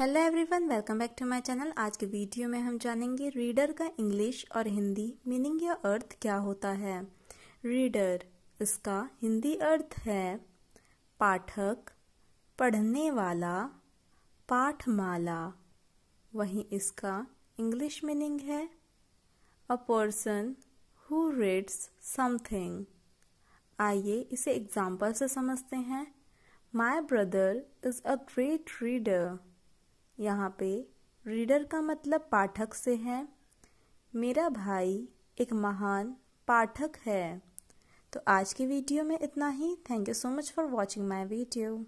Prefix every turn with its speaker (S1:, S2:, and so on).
S1: hello everyone welcome back to my channel आज के video में हम जानेंगे रीडर का इंग्लिश और हिंदी मीनिंग या अर्थ क्या होता है रीडर इसका हिंदी अर्थ है पाठक पढ़ने वाला पाठमाला वहीं इसका इंग्लिश मीनिंग है a person who reads something आइए इसे एग्जाम्पल से समझते हैं my brother is a great reader यहाँ पे रीडर का मतलब पाठक से है मेरा भाई एक महान पाठक है तो आज की वीडियो में इतना ही thank you so much for watching my video